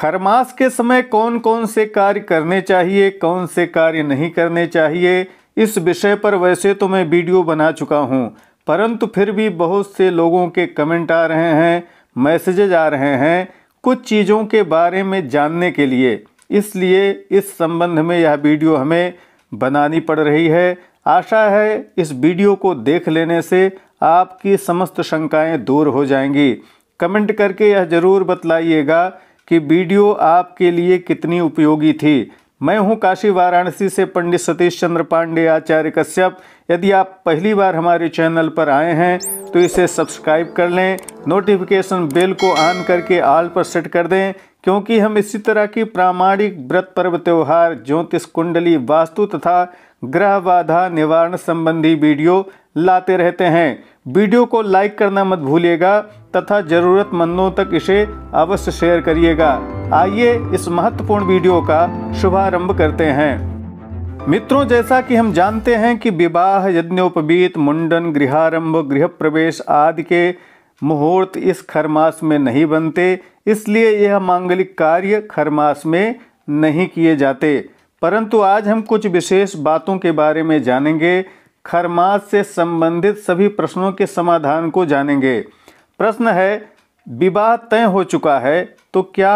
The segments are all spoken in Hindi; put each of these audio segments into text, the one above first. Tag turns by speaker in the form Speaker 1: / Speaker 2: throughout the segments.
Speaker 1: खरमास के समय कौन कौन से कार्य करने चाहिए कौन से कार्य नहीं करने चाहिए इस विषय पर वैसे तो मैं वीडियो बना चुका हूँ परंतु फिर भी बहुत से लोगों के कमेंट आ रहे हैं मैसेजेज आ रहे हैं कुछ चीज़ों के बारे में जानने के लिए इसलिए इस संबंध में यह वीडियो हमें बनानी पड़ रही है आशा है इस वीडियो को देख लेने से आपकी समस्त शंकाएँ दूर हो जाएंगी कमेंट करके यह ज़रूर बतलाइएगा कि वीडियो आपके लिए कितनी उपयोगी थी मैं हूं काशी वाराणसी से पंडित सतीश चंद्र पांडे आचार्य कश्यप यदि आप पहली बार हमारे चैनल पर आए हैं तो इसे सब्सक्राइब कर लें नोटिफिकेशन बेल को ऑन करके आल पर सेट कर दें क्योंकि हम इसी तरह की प्रामाणिक व्रत पर्व त्यौहार ज्योतिष कुंडली वास्तु तथा ग्रह बाधा निवारण संबंधी वीडियो लाते रहते हैं वीडियो को लाइक करना मत भूलिएगा तथा ज़रूरतमंदों तक इसे अवश्य शेयर करिएगा आइए इस महत्वपूर्ण वीडियो का शुभारंभ करते हैं मित्रों जैसा कि हम जानते हैं कि विवाह यज्ञोपवीत मुंडन गृहारंभ गृह प्रवेश आदि के मुहूर्त इस खरमास में नहीं बनते इसलिए यह मांगलिक कार्य खरमास में नहीं किए जाते परंतु आज हम कुछ विशेष बातों के बारे में जानेंगे खरमास से संबंधित सभी प्रश्नों के समाधान को जानेंगे प्रश्न है विवाह तय हो चुका है तो क्या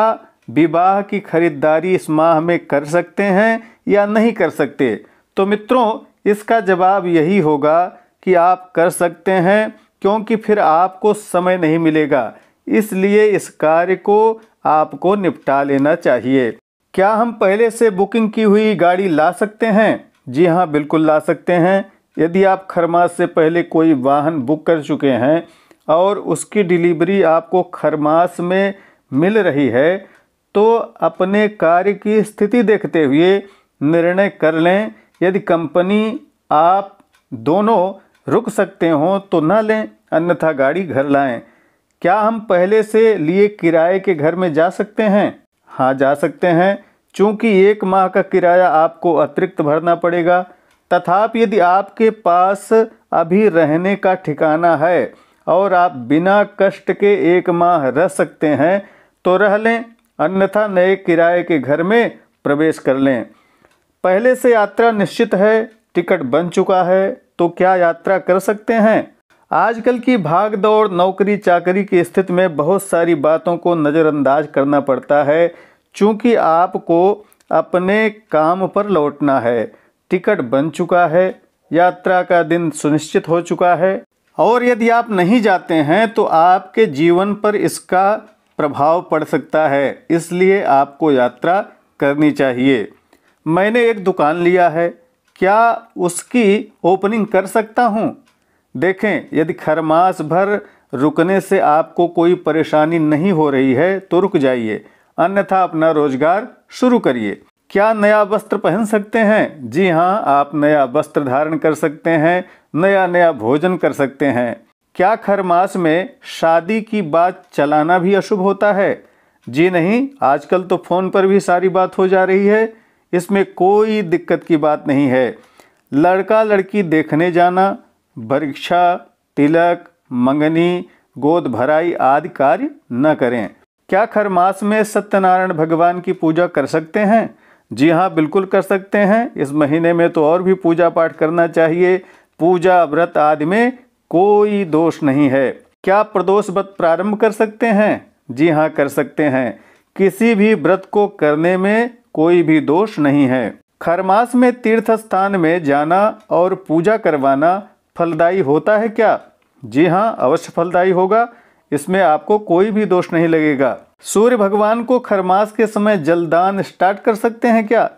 Speaker 1: विवाह की खरीदारी इस माह में कर सकते हैं या नहीं कर सकते तो मित्रों इसका जवाब यही होगा कि आप कर सकते हैं क्योंकि फिर आपको समय नहीं मिलेगा इसलिए इस कार्य को आपको निपटा लेना चाहिए क्या हम पहले से बुकिंग की हुई गाड़ी ला सकते हैं जी हाँ बिल्कुल ला सकते हैं यदि आप खरमास से पहले कोई वाहन बुक कर चुके हैं और उसकी डिलीवरी आपको खरमास में मिल रही है तो अपने कार्य की स्थिति देखते हुए निर्णय कर लें यदि कंपनी आप दोनों रुक सकते हों तो ना लें अन्यथा गाड़ी घर लाएं क्या हम पहले से लिए किराए के घर में जा सकते हैं हाँ जा सकते हैं चूँकि एक माह का किराया आपको अतिरिक्त भरना पड़ेगा तथापि यदि आपके पास अभी रहने का ठिकाना है और आप बिना कष्ट के एक माह रह सकते हैं तो रह लें अन्यथा नए किराए के घर में प्रवेश कर लें पहले से यात्रा निश्चित है टिकट बन चुका है तो क्या यात्रा कर सकते हैं आजकल की भाग दौड़ नौकरी चाकरी की स्थिति में बहुत सारी बातों को नज़रअंदाज करना पड़ता है चूँकि आपको अपने काम पर लौटना है टिकट बन चुका है यात्रा का दिन सुनिश्चित हो चुका है और यदि आप नहीं जाते हैं तो आपके जीवन पर इसका प्रभाव पड़ सकता है इसलिए आपको यात्रा करनी चाहिए मैंने एक दुकान लिया है क्या उसकी ओपनिंग कर सकता हूँ देखें यदि खरमास भर रुकने से आपको कोई परेशानी नहीं हो रही है तो रुक जाइए अन्यथा अपना रोजगार शुरू करिए क्या नया वस्त्र पहन सकते हैं जी हाँ आप नया वस्त्र धारण कर सकते हैं नया नया भोजन कर सकते हैं क्या खरमास में शादी की बात चलाना भी अशुभ होता है जी नहीं आजकल तो फ़ोन पर भी सारी बात हो जा रही है इसमें कोई दिक्कत की बात नहीं है लड़का लड़की देखने जाना परीक्षा तिलक मंगनी गोद भराई आदि कार्य न करें क्या खरमास में सत्यनारायण भगवान की पूजा कर सकते हैं जी हाँ बिल्कुल कर सकते हैं इस महीने में तो और भी पूजा पाठ करना चाहिए पूजा व्रत आदि में कोई दोष नहीं है क्या प्रदोष व्रत प्रारंभ कर सकते हैं जी हाँ कर सकते हैं किसी भी व्रत को करने में कोई भी दोष नहीं है खरमास में तीर्थ स्थान में जाना और पूजा करवाना फलदायी होता है क्या जी हाँ अवश्य फलदायी होगा इसमें आपको कोई भी दोष नहीं लगेगा सूर्य भगवान को खरमास के समय जलदान स्टार्ट कर सकते हैं क्या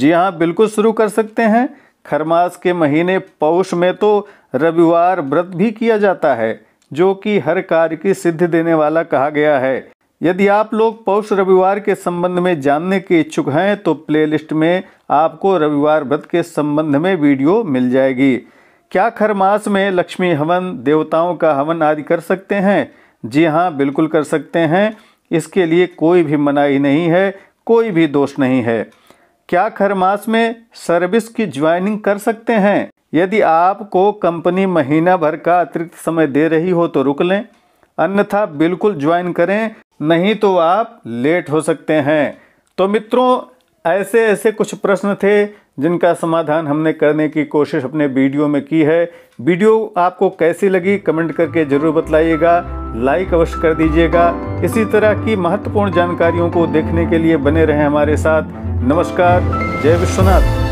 Speaker 1: जी हाँ बिल्कुल शुरू कर सकते हैं खरमास के महीने पौष में तो रविवार व्रत भी किया जाता है जो कि हर कार्य की सिद्धि देने वाला कहा गया है यदि आप लोग पौष रविवार के संबंध में जानने के इच्छुक हैं तो प्लेलिस्ट में आपको रविवार व्रत के संबंध में वीडियो मिल जाएगी क्या खरमास में लक्ष्मी हवन देवताओं का हवन आदि कर सकते हैं जी हाँ बिल्कुल कर सकते हैं इसके लिए कोई भी मनाही नहीं है कोई भी दोष नहीं है क्या खरमास में सर्विस की ज्वाइनिंग कर सकते हैं यदि आपको कंपनी महीना भर का अतिरिक्त समय दे रही हो तो रुक लें अन्यथा बिल्कुल ज्वाइन करें नहीं तो आप लेट हो सकते हैं तो मित्रों ऐसे ऐसे कुछ प्रश्न थे जिनका समाधान हमने करने की कोशिश अपने वीडियो में की है वीडियो आपको कैसी लगी कमेंट करके ज़रूर बतलाइएगा लाइक अवश्य कर दीजिएगा इसी तरह की महत्वपूर्ण जानकारियों को देखने के लिए बने रहें हमारे साथ नमस्कार जय विश्वनाथ